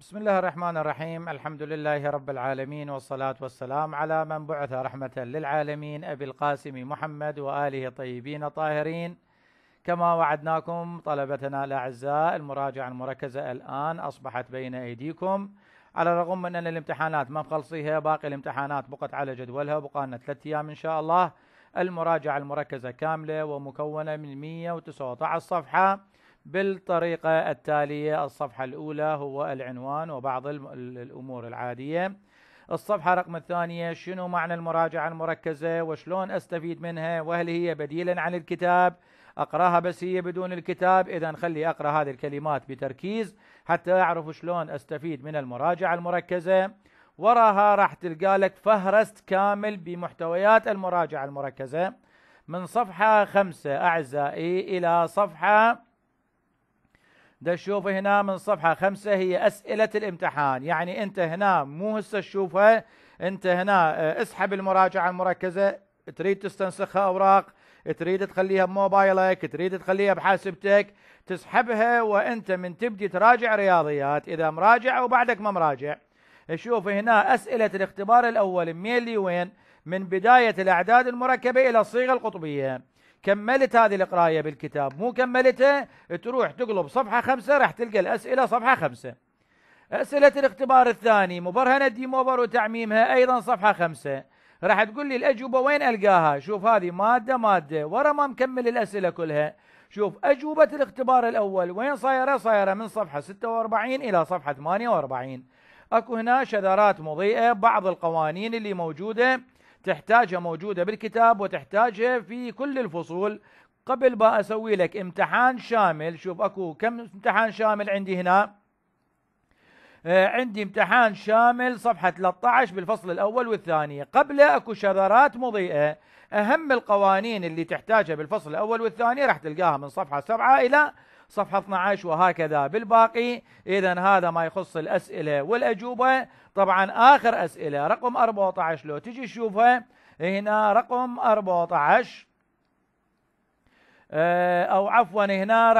بسم الله الرحمن الرحيم الحمد لله رب العالمين والصلاة والسلام على من بعث رحمة للعالمين أبي القاسم محمد وآله طيبين طاهرين كما وعدناكم طلبتنا الأعزاء المراجعة المركزة الآن أصبحت بين أيديكم على الرغم من أن الامتحانات ما مخلصيها باقي الامتحانات بقت على جدولها بقانا ثلاثة أيام إن شاء الله المراجعة المركزة كاملة ومكونة من 119 صفحة بالطريقة التالية الصفحة الأولى هو العنوان وبعض الأمور العادية الصفحة رقم الثانية شنو معنى المراجعة المركزة وشلون أستفيد منها وهل هي بديلا عن الكتاب أقراها بس هي بدون الكتاب إذا خلي أقرأ هذه الكلمات بتركيز حتى أعرف شلون أستفيد من المراجعة المركزة وراها راح تلقى لك فهرست كامل بمحتويات المراجعة المركزة من صفحة خمسة أعزائي إلى صفحة ده هنا من صفحة خمسة هي أسئلة الامتحان يعني أنت هنا مو هسه تشوفها أنت هنا آه، اسحب المراجعة المركزة تريد تستنسخها أوراق تريد تخليها بموبايلك تريد تخليها بحاسبتك تسحبها وأنت من تبدي تراجع رياضيات إذا مراجع وبعدك ما مراجع شوف هنا أسئلة الاختبار الأول ميلي وين من بداية الأعداد المركبة إلى الصيغة القطبية كملت هذه القرايه بالكتاب مو كملتها تروح تقلب صفحه خمسه راح تلقى الاسئله صفحه خمسه اسئله الاختبار الثاني مبرهنه ديموبر وتعميمها ايضا صفحه خمسه راح تقول لي الاجوبه وين القاها؟ شوف هذه ماده ماده ورا ما مكمل الاسئله كلها شوف اجوبه الاختبار الاول وين صايره؟ صايره من صفحه 46 الى صفحه 48 اكو هنا شذرات مضيئه بعض القوانين اللي موجوده تحتاجها موجودة بالكتاب وتحتاجها في كل الفصول قبل ما أسوي لك امتحان شامل شوف أكو كم امتحان شامل عندي هنا آه، عندي امتحان شامل صفحة 13 بالفصل الأول والثاني قبل أكو شذرات مضيئة أهم القوانين اللي تحتاجها بالفصل الأول والثاني راح تلقاها من صفحة 7 إلى صفحة 12 وهكذا بالباقي إذا هذا ما يخص الأسئلة والأجوبة طبعا آخر أسئلة رقم 14 لو تجي تشوفها هنا رقم 14 آه، أو عفوا هنا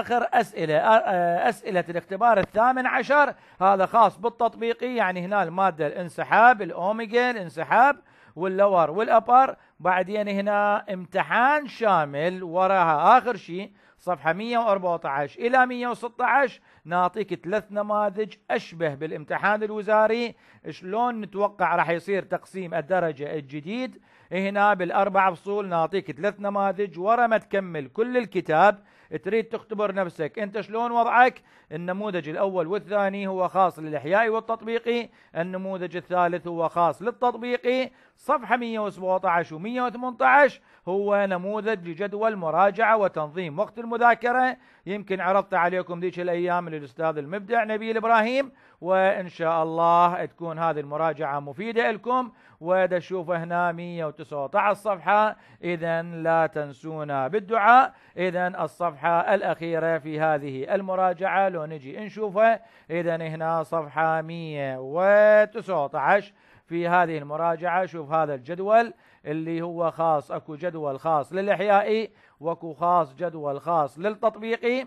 آخر أسئلة آه، آه، أسئلة الاختبار الثامن عشر هذا خاص بالتطبيقي يعني هنا المادة الانسحاب الأوميجا الانسحاب واللور والأبر بعدين يعني هنا امتحان شامل وراها اخر شيء صفحه 114 الى 116 نعطيك ثلاث نماذج اشبه بالامتحان الوزاري شلون نتوقع راح يصير تقسيم الدرجه الجديد هنا بالاربع فصول نعطيك ثلاث نماذج ورا ما تكمل كل الكتاب تريد تختبر نفسك انت شلون وضعك النموذج الاول والثاني هو خاص للاحيائي والتطبيقي النموذج الثالث هو خاص للتطبيقي صفحه 117 و118 هو نموذج لجدول مراجعه وتنظيم وقت المذاكره يمكن عرضت عليكم ذيك الايام للاستاذ المبدع نبيل ابراهيم وان شاء الله تكون هذه المراجعه مفيده لكم وتشوف هنا 119 صفحه اذا لا تنسونا بالدعاء اذا الصفحه الاخيره في هذه المراجعه لو نجي نشوفها اذا هنا صفحه 119 في هذه المراجعة شوف هذا الجدول اللي هو خاص أكو جدول خاص للإحيائي وأكو خاص جدول خاص للتطبيقي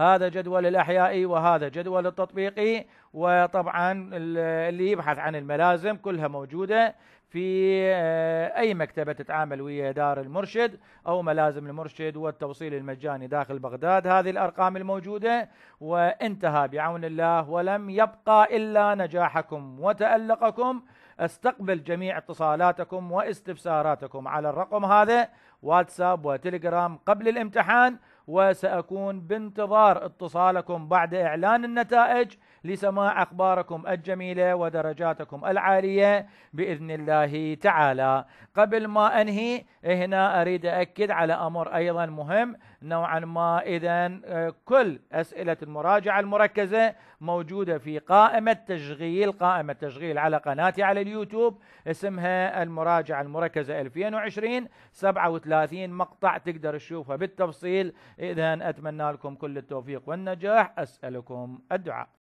هذا جدول الأحيائي وهذا جدول التطبيقي وطبعا اللي يبحث عن الملازم كلها موجودة في آه، أي مكتبة تتعامل ويا دار المرشد أو ملازم المرشد والتوصيل المجاني داخل بغداد هذه الأرقام الموجودة وانتهى بعون الله ولم يبقى إلا نجاحكم وتألقكم استقبل جميع اتصالاتكم واستفساراتكم على الرقم هذا واتساب وتليجرام قبل الامتحان وسأكون بانتظار اتصالكم بعد إعلان النتائج لسماع أخباركم الجميلة ودرجاتكم العالية بإذن الله تعالى قبل ما أنهي هنا أريد أكد على أمر أيضا مهم نوعا ما إذا آه، كل أسئلة المراجعة المركزة موجودة في قائمة تشغيل قائمة تشغيل على قناتي على اليوتيوب اسمها المراجعة المركزة 2020 37 مقطع تقدر تشوفها بالتفصيل إذا أتمنى لكم كل التوفيق والنجاح أسألكم الدعاء